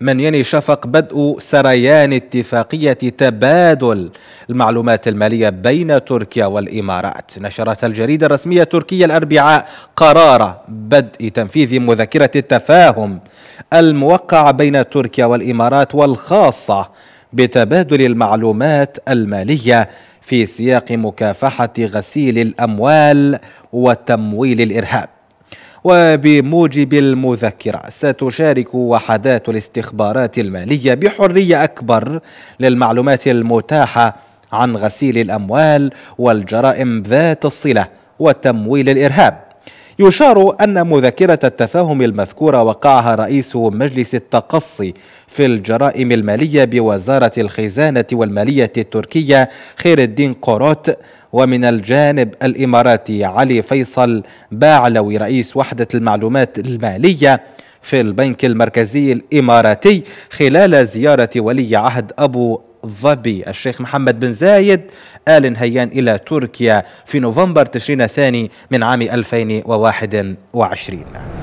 من يني شفق بدء سريان اتفاقية تبادل المعلومات المالية بين تركيا والإمارات نشرت الجريدة الرسمية التركية الأربعاء قرار بدء تنفيذ مذكرة التفاهم الموقعة بين تركيا والإمارات والخاصة بتبادل المعلومات المالية في سياق مكافحة غسيل الأموال وتمويل الإرهاب وبموجب المذكرة ستشارك وحدات الاستخبارات المالية بحرية أكبر للمعلومات المتاحة عن غسيل الأموال والجرائم ذات الصلة وتمويل الإرهاب يشار أن مذكرة التفاهم المذكورة وقعها رئيس مجلس التقصي في الجرائم المالية بوزارة الخزانة والمالية التركية خير الدين قوروت ومن الجانب الإماراتي علي فيصل باعلوي رئيس وحدة المعلومات المالية في البنك المركزي الإماراتي خلال زيارة ولي عهد أبو ظبي الشيخ محمد بن زايد آل نهيان إلى تركيا في نوفمبر تشرين الثاني من عام 2021